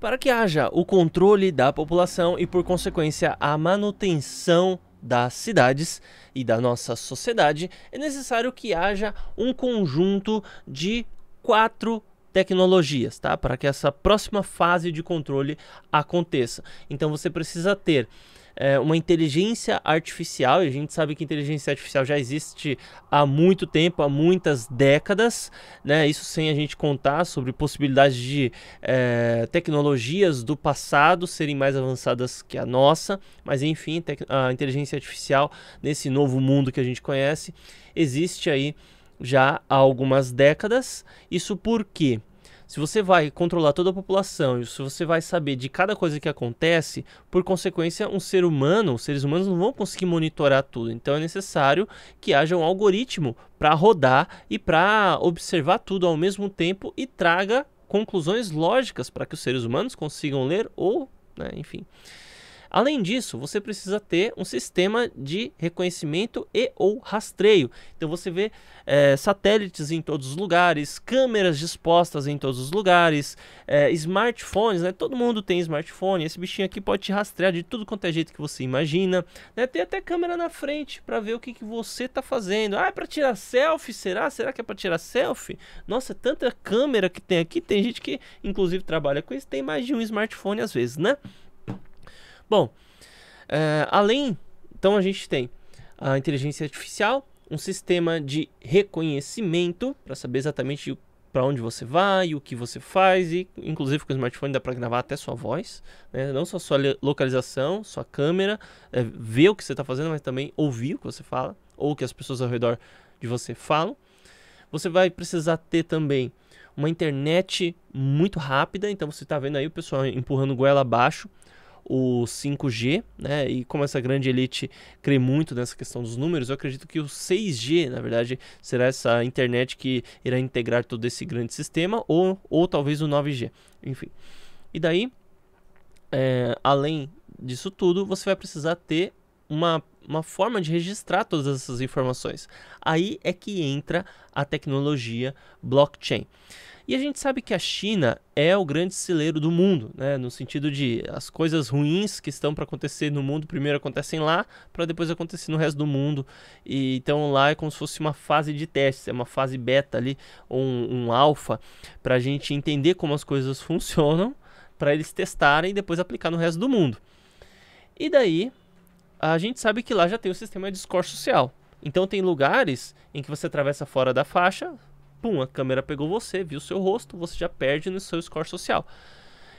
para que haja o controle da população e, por consequência, a manutenção das cidades e da nossa sociedade, é necessário que haja um conjunto de quatro tecnologias, tá? Para que essa próxima fase de controle aconteça. Então você precisa ter é, uma inteligência artificial, e a gente sabe que inteligência artificial já existe há muito tempo, há muitas décadas, né? Isso sem a gente contar sobre possibilidades de é, tecnologias do passado serem mais avançadas que a nossa, mas enfim, a inteligência artificial nesse novo mundo que a gente conhece existe aí já há algumas décadas. Isso porque se você vai controlar toda a população e se você vai saber de cada coisa que acontece, por consequência, um ser humano, os seres humanos não vão conseguir monitorar tudo. Então é necessário que haja um algoritmo para rodar e para observar tudo ao mesmo tempo e traga conclusões lógicas para que os seres humanos consigam ler ou, né, enfim. Além disso, você precisa ter um sistema de reconhecimento e ou rastreio. Então você vê é, satélites em todos os lugares, câmeras dispostas em todos os lugares, é, smartphones, né? Todo mundo tem smartphone. Esse bichinho aqui pode te rastrear de tudo quanto é jeito que você imagina. Né? Tem até câmera na frente para ver o que, que você está fazendo. Ah, é para tirar selfie? Será? Será que é para tirar selfie? Nossa, é tanta câmera que tem aqui. Tem gente que, inclusive, trabalha com isso, tem mais de um smartphone às vezes, né? Bom, eh, além, então a gente tem a inteligência artificial, um sistema de reconhecimento para saber exatamente para onde você vai, o que você faz e, inclusive, com o smartphone dá para gravar até sua voz, né? não só sua localização, sua câmera, é, ver o que você está fazendo, mas também ouvir o que você fala ou o que as pessoas ao redor de você falam. Você vai precisar ter também uma internet muito rápida, então você está vendo aí o pessoal empurrando goela abaixo o 5G, né? E como essa grande elite crê muito nessa questão dos números, eu acredito que o 6G, na verdade, será essa internet que irá integrar todo esse grande sistema, ou, ou talvez o 9G, enfim. E daí, é, além disso tudo, você vai precisar ter uma, uma forma de registrar todas essas informações. Aí é que entra a tecnologia blockchain. E a gente sabe que a China é o grande celeiro do mundo, né? no sentido de as coisas ruins que estão para acontecer no mundo primeiro acontecem lá, para depois acontecer no resto do mundo. E, então lá é como se fosse uma fase de teste, é uma fase beta ali, um, um alfa, para a gente entender como as coisas funcionam, para eles testarem e depois aplicar no resto do mundo. E daí a gente sabe que lá já tem o sistema de score social. Então tem lugares em que você atravessa fora da faixa, pum, a câmera pegou você, viu seu rosto, você já perde no seu score social.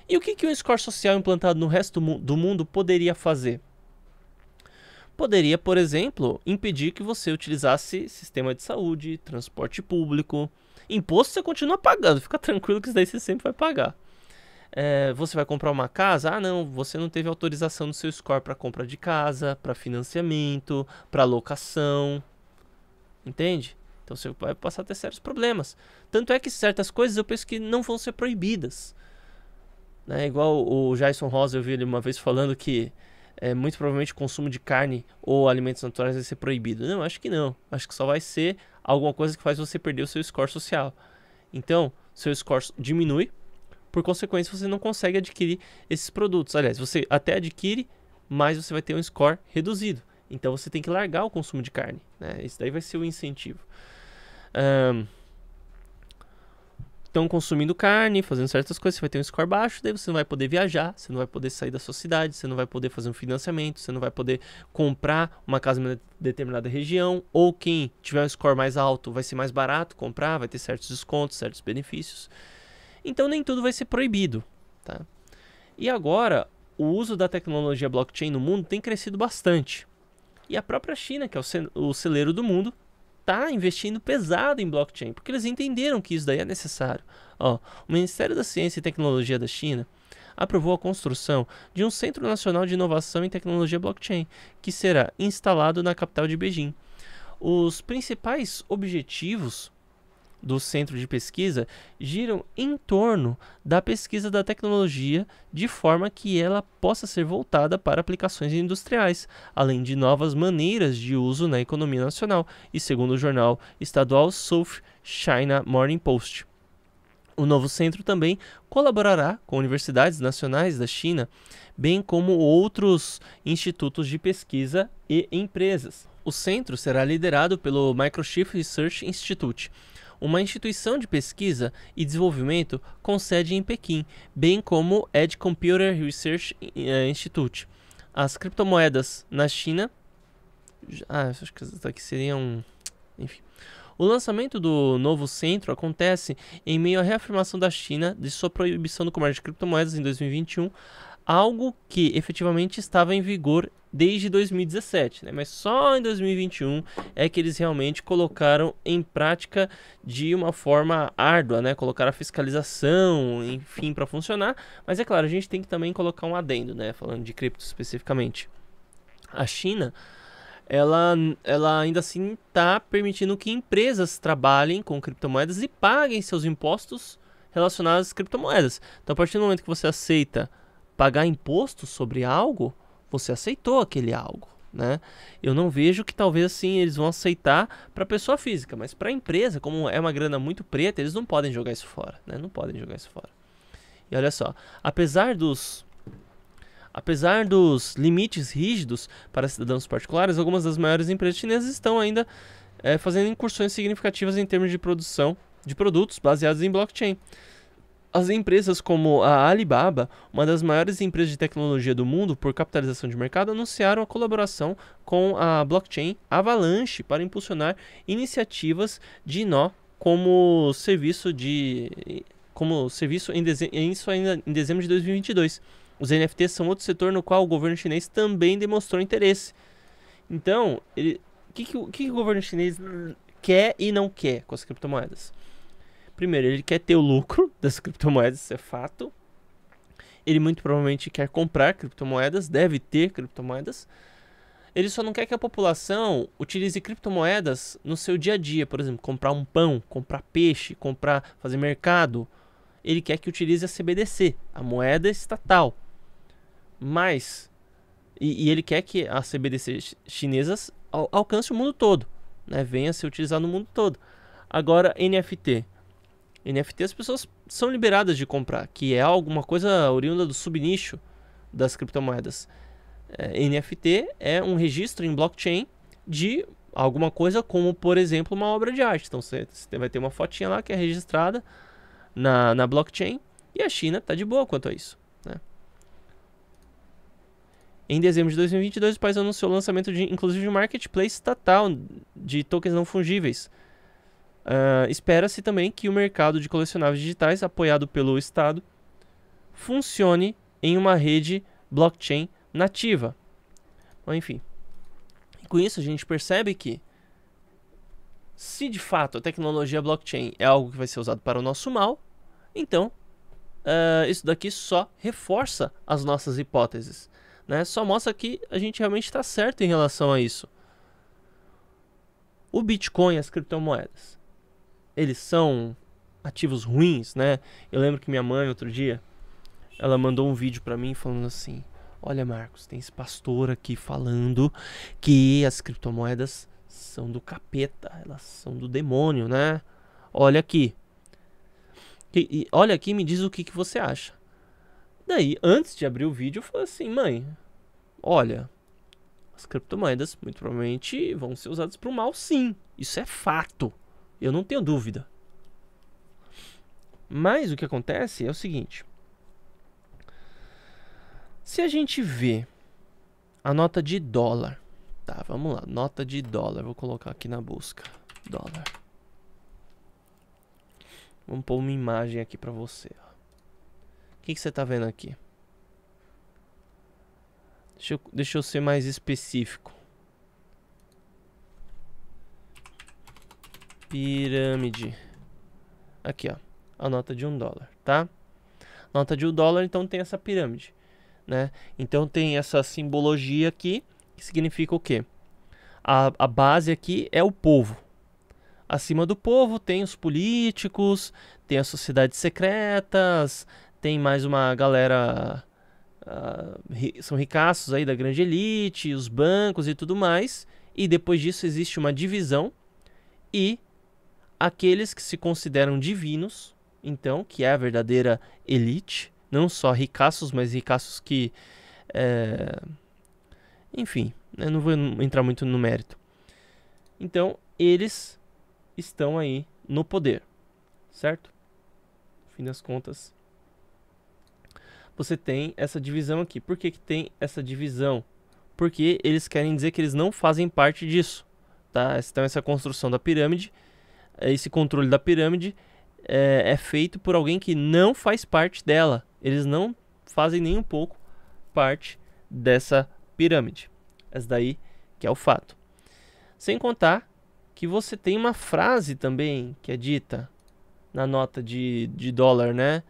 E o que, que um score social implantado no resto do mundo poderia fazer? Poderia, por exemplo, impedir que você utilizasse sistema de saúde, transporte público. Imposto você continua pagando, fica tranquilo que isso daí você sempre vai pagar. É, você vai comprar uma casa? Ah, não, você não teve autorização no seu score para compra de casa, para financiamento, para locação. Entende? Então você vai passar a ter sérios problemas. Tanto é que certas coisas eu penso que não vão ser proibidas. Né? Igual o Jason Rosa, eu vi ele uma vez falando que é, muito provavelmente o consumo de carne ou alimentos naturais vai ser proibido. Não, acho que não. Acho que só vai ser alguma coisa que faz você perder o seu score social. Então, seu score diminui, por consequência, você não consegue adquirir esses produtos. Aliás, você até adquire, mas você vai ter um score reduzido. Então, você tem que largar o consumo de carne. Né? Isso daí vai ser o incentivo estão consumindo carne, fazendo certas coisas, você vai ter um score baixo, daí você não vai poder viajar, você não vai poder sair da sua cidade, você não vai poder fazer um financiamento, você não vai poder comprar uma casa em determinada região, ou quem tiver um score mais alto vai ser mais barato comprar, vai ter certos descontos, certos benefícios. Então nem tudo vai ser proibido, tá? E agora, o uso da tecnologia blockchain no mundo tem crescido bastante. E a própria China, que é o celeiro do mundo, está investindo pesado em blockchain, porque eles entenderam que isso daí é necessário. Ó, o Ministério da Ciência e Tecnologia da China aprovou a construção de um Centro Nacional de Inovação em Tecnologia Blockchain, que será instalado na capital de Beijing. Os principais objetivos do centro de pesquisa giram em torno da pesquisa da tecnologia, de forma que ela possa ser voltada para aplicações industriais, além de novas maneiras de uso na economia nacional, e segundo o jornal estadual South China Morning Post. O novo centro também colaborará com universidades nacionais da China, bem como outros institutos de pesquisa e empresas. O centro será liderado pelo Microchip Research Institute, uma instituição de pesquisa e desenvolvimento com sede em Pequim, bem como Edge Computer Research eh, Institute. As criptomoedas na China. Ah, acho que isso aqui seria um. Enfim. O lançamento do novo centro acontece em meio à reafirmação da China de sua proibição do comércio de criptomoedas em 2021 algo que efetivamente estava em vigor desde 2017, né? mas só em 2021 é que eles realmente colocaram em prática de uma forma árdua, né? colocar a fiscalização, enfim, para funcionar. Mas é claro, a gente tem que também colocar um adendo, né? falando de cripto especificamente. A China ela, ela ainda assim está permitindo que empresas trabalhem com criptomoedas e paguem seus impostos relacionados às criptomoedas. Então, a partir do momento que você aceita pagar imposto sobre algo, você aceitou aquele algo. Né? Eu não vejo que talvez assim eles vão aceitar para pessoa física, mas para empresa, como é uma grana muito preta, eles não podem jogar isso fora, né? Não podem jogar isso fora. E olha só, apesar dos apesar dos limites rígidos para cidadãos particulares, algumas das maiores empresas chinesas estão ainda é, fazendo incursões significativas em termos de produção de produtos baseados em blockchain. As empresas como a Alibaba, uma das maiores empresas de tecnologia do mundo por capitalização de mercado, anunciaram a colaboração com a blockchain Avalanche para impulsionar iniciativas de nó como serviço de como serviço em, deze, isso ainda em dezembro de 2022. Os NFTs são outro setor no qual o governo chinês também demonstrou interesse. Então, o que, que, que o governo chinês quer e não quer com as criptomoedas? Primeiro, ele quer ter o lucro das criptomoedas, isso é fato. Ele muito provavelmente quer comprar criptomoedas, deve ter criptomoedas. Ele só não quer que a população utilize criptomoedas no seu dia a dia, por exemplo, comprar um pão, comprar peixe, comprar, fazer mercado. Ele quer que utilize a CBDC, a moeda estatal. Mas e, e ele quer que as CBDC chinesas al alcance o mundo todo, né? Venha a ser utilizada no mundo todo. Agora NFT. NFT as pessoas são liberadas de comprar, que é alguma coisa oriunda do subnicho das criptomoedas. É, NFT é um registro em blockchain de alguma coisa como, por exemplo, uma obra de arte. Então você, vai ter uma fotinha lá que é registrada na, na blockchain e a China está de boa quanto a isso. Né? Em dezembro de 2022, o país anunciou o lançamento de, inclusive, de um marketplace estatal de tokens não fungíveis Uh, Espera-se também que o mercado de colecionáveis digitais, apoiado pelo Estado, funcione em uma rede blockchain nativa. Bom, enfim, com isso a gente percebe que, se de fato a tecnologia blockchain é algo que vai ser usado para o nosso mal, então uh, isso daqui só reforça as nossas hipóteses. Né? Só mostra que a gente realmente está certo em relação a isso. O Bitcoin e as criptomoedas eles são ativos ruins, né? Eu lembro que minha mãe outro dia ela mandou um vídeo para mim falando assim: "Olha, Marcos, tem esse pastor aqui falando que as criptomoedas são do capeta, elas são do demônio, né? Olha aqui. E, e olha aqui, me diz o que, que você acha." Daí, antes de abrir o vídeo, eu falei assim: "Mãe, olha, as criptomoedas muito provavelmente vão ser usadas para o mal, sim. Isso é fato." Eu não tenho dúvida. Mas o que acontece é o seguinte: se a gente vê a nota de dólar, tá? Vamos lá, nota de dólar. Vou colocar aqui na busca: dólar. Vamos pôr uma imagem aqui para você. Ó. O que, que você está vendo aqui? Deixa eu, deixa eu ser mais específico. pirâmide. Aqui, ó. A nota de um dólar, tá? Nota de um dólar, então tem essa pirâmide, né? Então tem essa simbologia aqui, que significa o quê? A, a base aqui é o povo. Acima do povo tem os políticos, tem as sociedades secretas, tem mais uma galera. Uh, são ricaços aí da grande elite, os bancos e tudo mais. E depois disso existe uma divisão e aqueles que se consideram divinos, então, que é a verdadeira elite, não só ricaços, mas ricaços que. É... Enfim, eu né, não vou entrar muito no mérito. Então, eles estão aí no poder, certo? No fim das contas, você tem essa divisão aqui. Por que, que tem essa divisão? Porque eles querem dizer que eles não fazem parte disso, tá? Então, essa construção da pirâmide é, esse controle da pirâmide é, é feito por alguém que não faz parte dela. Eles não fazem nem um pouco parte dessa pirâmide. Essa daí que é o fato. Sem contar que você tem uma frase também que é dita na nota de, de dólar, né?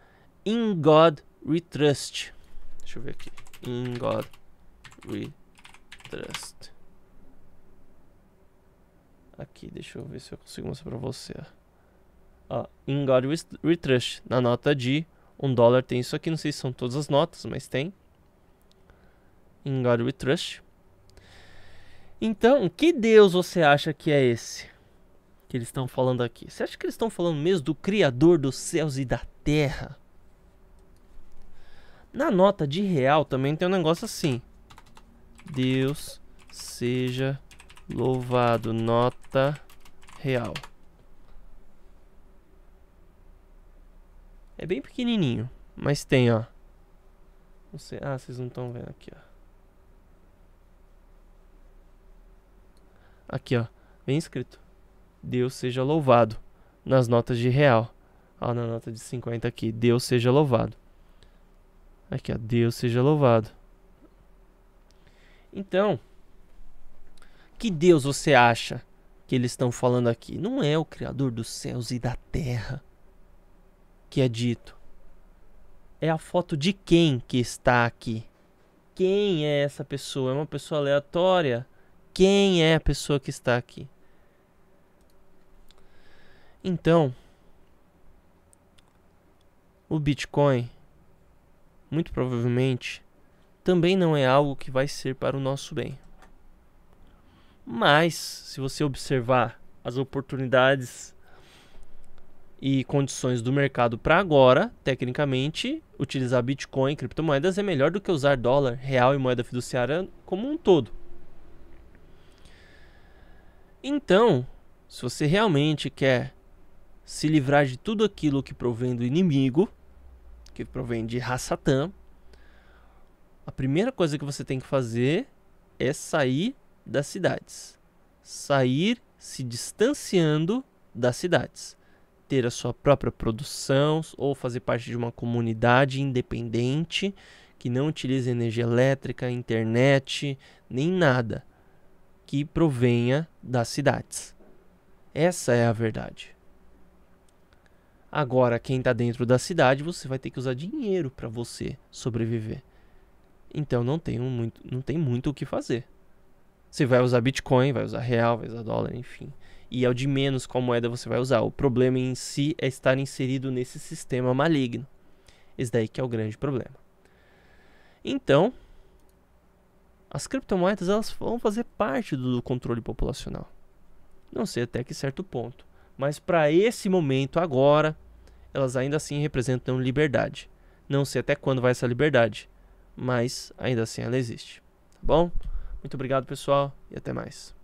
In God we trust. Deixa eu ver aqui. In God we trust aqui. Deixa eu ver se eu consigo mostrar pra você. Ó, In God We Trust. Na nota de 1 dólar tem isso aqui. Não sei se são todas as notas, mas tem. In God We Trust. Então, que Deus você acha que é esse? Que eles estão falando aqui. Você acha que eles estão falando mesmo do Criador dos céus e da terra? Na nota de real também tem um negócio assim. Deus seja Louvado, nota real. É bem pequenininho, mas tem, ó. Você, ah, vocês não estão vendo aqui, ó. Aqui, ó. Bem escrito. Deus seja louvado. Nas notas de real. Ó, na nota de 50 aqui. Deus seja louvado. Aqui, ó. Deus seja louvado. Então, que Deus você acha que eles estão falando aqui? Não é o Criador dos céus e da terra que é dito. É a foto de quem que está aqui. Quem é essa pessoa? É uma pessoa aleatória? Quem é a pessoa que está aqui? Então, o Bitcoin, muito provavelmente, também não é algo que vai ser para o nosso bem. Mas, se você observar as oportunidades e condições do mercado para agora, tecnicamente, utilizar Bitcoin, criptomoedas é melhor do que usar dólar, real e moeda fiduciária como um todo. Então, se você realmente quer se livrar de tudo aquilo que provém do inimigo, que provém de Rassatã, a primeira coisa que você tem que fazer é sair das cidades. Sair se distanciando das cidades. Ter a sua própria produção ou fazer parte de uma comunidade independente que não utilize energia elétrica, internet, nem nada que provenha das cidades. Essa é a verdade. Agora, quem está dentro da cidade, você vai ter que usar dinheiro para você sobreviver. Então não tem, muito, não tem muito o que fazer. Você vai usar Bitcoin, vai usar real, vai usar dólar, enfim. E é o de menos qual moeda você vai usar. O problema em si é estar inserido nesse sistema maligno. Esse daí que é o grande problema. Então, as criptomoedas elas vão fazer parte do controle populacional. Não sei até que certo ponto, mas para esse momento agora, elas ainda assim representam liberdade. Não sei até quando vai essa liberdade, mas ainda assim ela existe, tá bom? Muito obrigado, pessoal, e até mais.